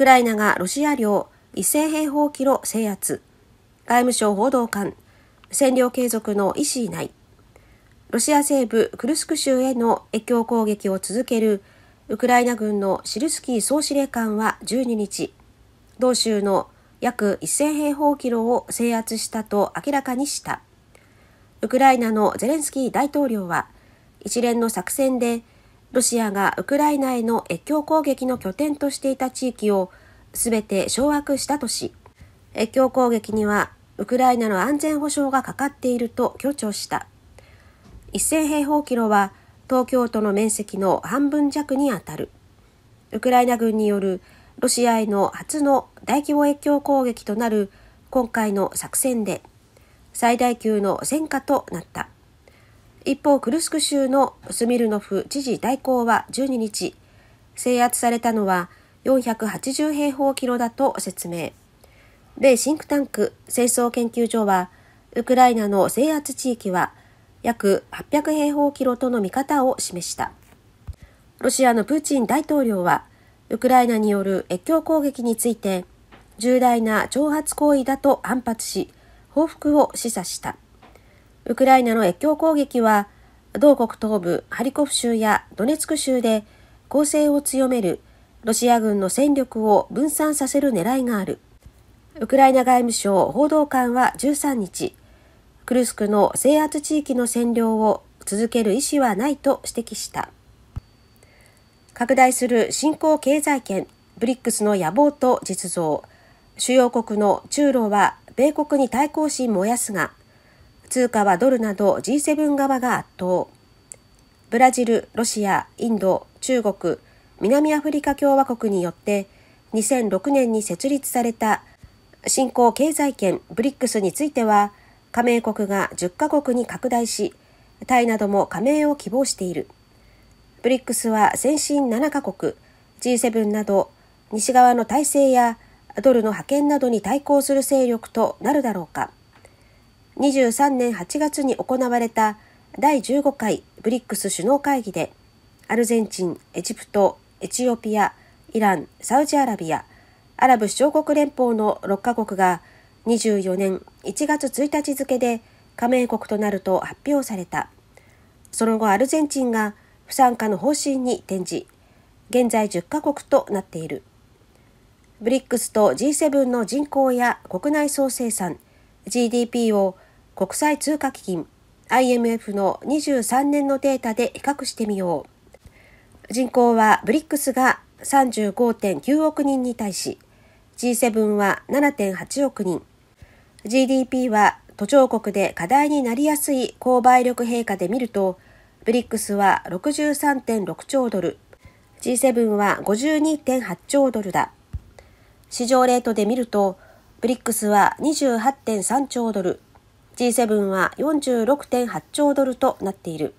クライナがロシア領1000平方キロ制圧、外務省報道官、占領継続の意思い。ロシア西部クルスク州への越境攻撃を続けるウクライナ軍のシルスキー総司令官は12日、同州の約1000平方キロを制圧したと明らかにした。ウクライナのゼレンスキー大統領は、一連の作戦でロシアがウクライナへの越境攻撃の拠点としていた地域を全て掌握したとし、越境攻撃にはウクライナの安全保障がかかっていると強調した。1000平方キロは東京都の面積の半分弱にあたる。ウクライナ軍によるロシアへの初の大規模越境攻撃となる今回の作戦で最大級の戦果となった。一方、クルスク州のスミルノフ知事代行は12日、制圧されたのは480平方キロだと説明。米シンクタンク戦争研究所は、ウクライナの制圧地域は約800平方キロとの見方を示した。ロシアのプーチン大統領は、ウクライナによる越境攻撃について、重大な挑発行為だと反発し、報復を示唆した。ウクライナの越境攻撃は、同国東部ハリコフ州やドネツク州で攻勢を強めるロシア軍の戦力を分散させる狙いがある。ウクライナ外務省報道官は13日、クルスクの制圧地域の占領を続ける意思はないと指摘した。拡大する新興経済圏、ブリックスの野望と実像、主要国の中ロは米国に対抗心燃やすが、通貨はドルなど G7 側が圧倒。ブラジル、ロシア、インド、中国、南アフリカ共和国によって2006年に設立された新興経済圏 BRICS については加盟国が10カ国に拡大し、タイなども加盟を希望している。BRICS は先進7カ国、G7 など西側の体制やドルの派遣などに対抗する勢力となるだろうか。23年8月に行われた第15回 brics 首脳会議でアルゼンチン、エジプト、エチオピア、イラン、サウジアラビア、アラブ首長国連邦の6カ国が24年1月1日付で加盟国となると発表された。その後アルゼンチンが不参加の方針に転じ、現在10カ国となっている。ブリックスと G7 の人口や国内総生産、GDP を国際通貨基金 IMF の23年のデータで比較してみよう。人口はブリックスが35.9億人に対し G7 は7.8億人 GDP は途上国で課題になりやすい購買力陛下で見るとブリックスは63.6兆ドル G7 は52.8兆ドルだ市場レートで見るとブリックスは28.3兆ドル、G7 は46.8兆ドルとなっている。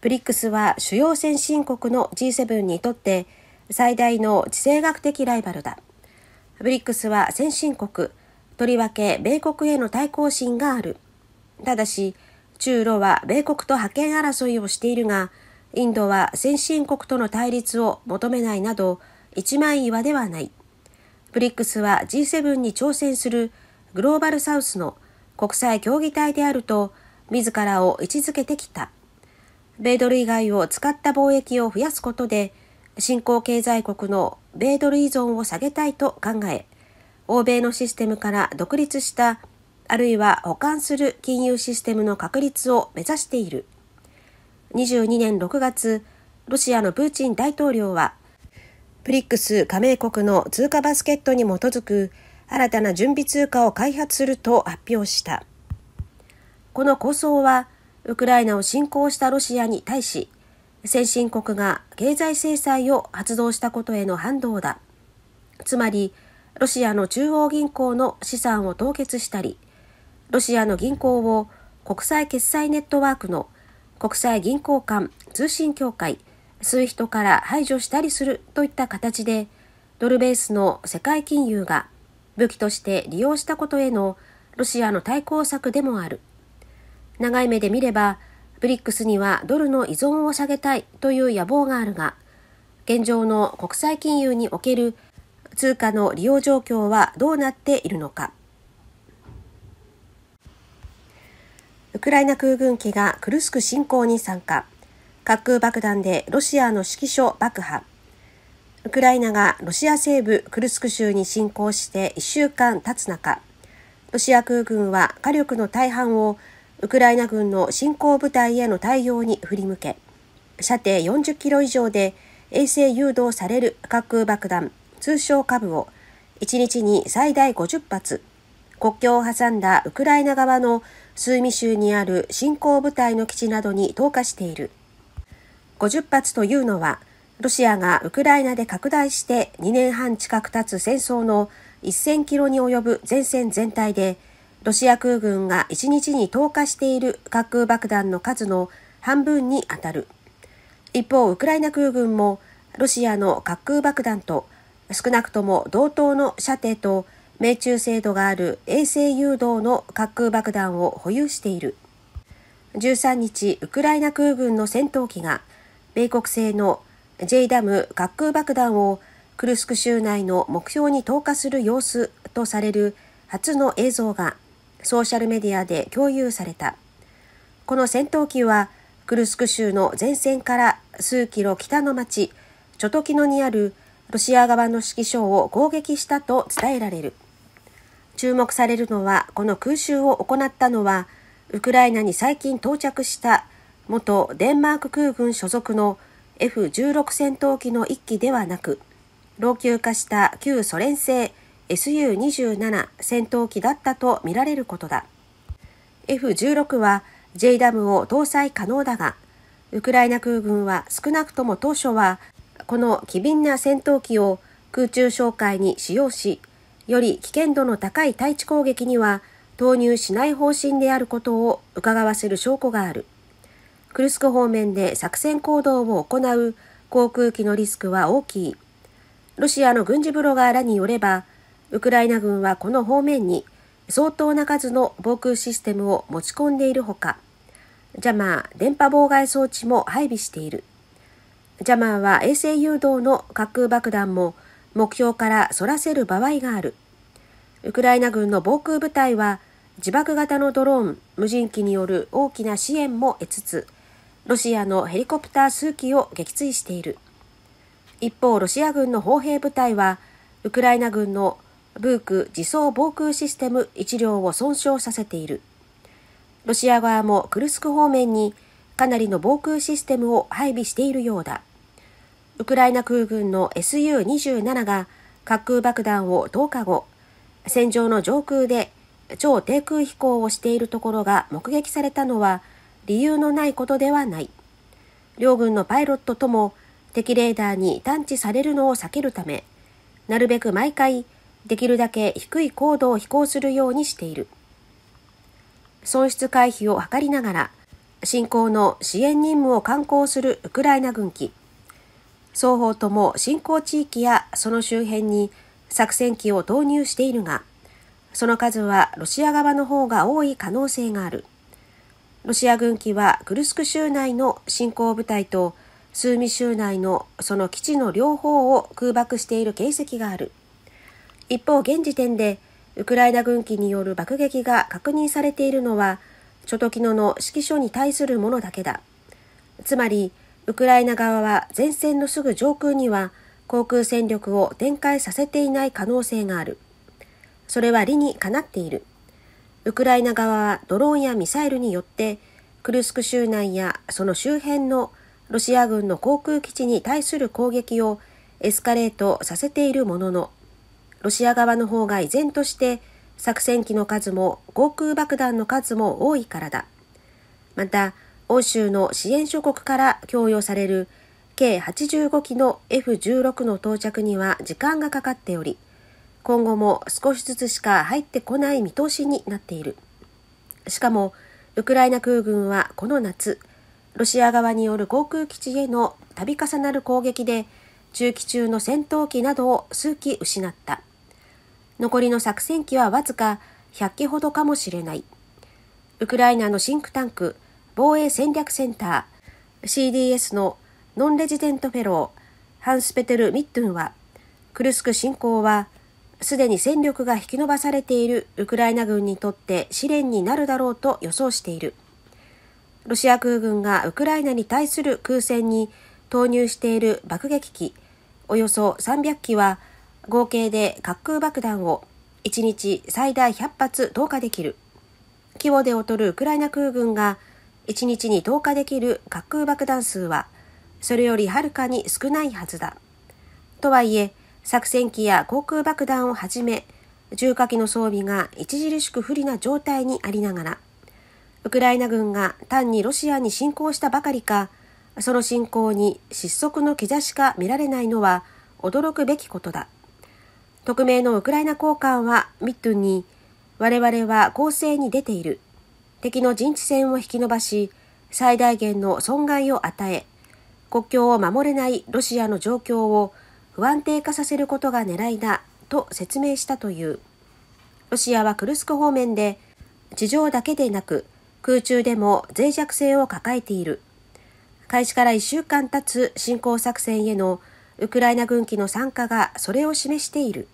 ブリックスは主要先進国の G7 にとって最大の地政学的ライバルだ。ブリックスは先進国、とりわけ米国への対抗心がある。ただし、中ロは米国と覇権争いをしているが、インドは先進国との対立を求めないなど、一枚岩ではない。ブリックスは G7 に挑戦するグローバルサウスの国際協議体であると自らを位置づけてきた。米ドル以外を使った貿易を増やすことで、新興経済国の米ドル依存を下げたいと考え、欧米のシステムから独立した、あるいは保管する金融システムの確立を目指している。22年6月、ロシアのプーチン大統領は、プリックス加盟国の通貨バスケットに基づく新たな準備通貨を開発すると発表した。この構想は、ウクライナを侵攻したロシアに対し、先進国が経済制裁を発動したことへの反動だ。つまり、ロシアの中央銀行の資産を凍結したり、ロシアの銀行を国際決済ネットワークの国際銀行間通信協会吸う人から排除したりするといった形で、ドルベースの世界金融が武器として利用したことへのロシアの対抗策でもある。長い目で見れば、ブリックスにはドルの依存を下げたいという野望があるが、現状の国際金融における通貨の利用状況はどうなっているのか。ウクライナ空軍機がクルスク侵攻に参加。滑空爆弾でロシアの指揮所爆破。ウクライナがロシア西部クルスク州に侵攻して1週間経つ中、ロシア空軍は火力の大半をウクライナ軍の侵攻部隊への対応に振り向け、射程40キロ以上で衛星誘導される滑空爆弾、通称カブを1日に最大50発、国境を挟んだウクライナ側のスーミ州にある侵攻部隊の基地などに投下している。50発というのは、ロシアがウクライナで拡大して2年半近く経つ戦争の1000キロに及ぶ前線全体で、ロシア空軍が1日に投下している滑空爆弾の数の半分にあたる。一方、ウクライナ空軍もロシアの滑空爆弾と少なくとも同等の射程と命中精度がある衛星誘導の滑空爆弾を保有している。13日、ウクライナ空軍の戦闘機が米国製の J ダム滑空爆弾をクルスク州内の目標に投下する様子とされる初の映像がソーシャルメディアで共有された。この戦闘機はクルスク州の前線から数キロ北の町チョトキノにあるロシア側の指揮所を攻撃したと伝えられる。注目されるのはこの空襲を行ったのはウクライナに最近到着した元デンマーク空軍所属の F16 戦闘機の1機ではなく老朽化した旧ソ連製 SU27 戦闘機だったとみられることだ F16 は J w を搭載可能だがウクライナ空軍は少なくとも当初はこの機敏な戦闘機を空中哨戒に使用しより危険度の高い対地攻撃には投入しない方針であることをうかがわせる証拠がある。クルスク方面で作戦行動を行う航空機のリスクは大きい。ロシアの軍事ブロガーらによれば、ウクライナ軍はこの方面に相当な数の防空システムを持ち込んでいるほか、ジャマー電波妨害装置も配備している。ジャマーは衛星誘導の滑空爆弾も目標から反らせる場合がある。ウクライナ軍の防空部隊は自爆型のドローン、無人機による大きな支援も得つつ、ロシアのヘリコプター数機を撃墜している。一方、ロシア軍の砲兵部隊は、ウクライナ軍のブーク自走防空システム1両を損傷させている。ロシア側もクルスク方面にかなりの防空システムを配備しているようだ。ウクライナ空軍の SU-27 が滑空爆弾を10日後、戦場の上空で超低空飛行をしているところが目撃されたのは理由のないことではない。両軍のパイロットとも敵レーダーに探知されるのを避けるため、なるべく毎回できるだけ低い高度を飛行するようにしている。損失回避を図りながら、侵攻の支援任務を敢行するウクライナ軍機。双方とも侵攻地域やその周辺に作戦機を投入しているが、その数はロシア側の方が多い可能性がある。ロシア軍機はクルスク州内の侵攻部隊とスーミ州内のその基地の両方を空爆している形跡がある一方現時点でウクライナ軍機による爆撃が確認されているのはチョトキノの指揮所に対するものだけだつまりウクライナ側は前線のすぐ上空には航空戦力を展開させていない可能性があるそれは理にかなっているウクライナ側はドローンやミサイルによってクルスク州内やその周辺のロシア軍の航空基地に対する攻撃をエスカレートさせているもののロシア側の方が依然として作戦機の数も航空爆弾の数も多いからだまた欧州の支援諸国から供与される計85機の F16 の到着には時間がかかっており今後も少しずつしか入ってこない見通しになっている。しかも、ウクライナ空軍はこの夏、ロシア側による航空基地への度重なる攻撃で、中期中の戦闘機などを数機失った。残りの作戦機はわずか100機ほどかもしれない。ウクライナのシンクタンク、防衛戦略センター、CDS のノンレジデントフェロー、ハンス・ペテル・ミットゥンは、クルスク侵攻はすでに戦力が引き伸ばされているウクライナ軍にとって試練になるだろうと予想している。ロシア空軍がウクライナに対する空戦に投入している爆撃機およそ300機は合計で滑空爆弾を1日最大100発投下できる。規模で劣るウクライナ空軍が1日に投下できる滑空爆弾数はそれよりはるかに少ないはずだ。とはいえ、作戦機や航空爆弾をはじめ、重火器の装備が著しく不利な状態にありながら、ウクライナ軍が単にロシアに侵攻したばかりか、その侵攻に失速の兆しか見られないのは驚くべきことだ。匿名のウクライナ高官はミットンに、我々は攻勢に出ている。敵の陣地戦を引き延ばし、最大限の損害を与え、国境を守れないロシアの状況を不安定化させることが狙いだと説明したというロシアはクルスク方面で地上だけでなく空中でも脆弱性を抱えている開始から1週間経つ侵攻作戦へのウクライナ軍機の参加がそれを示している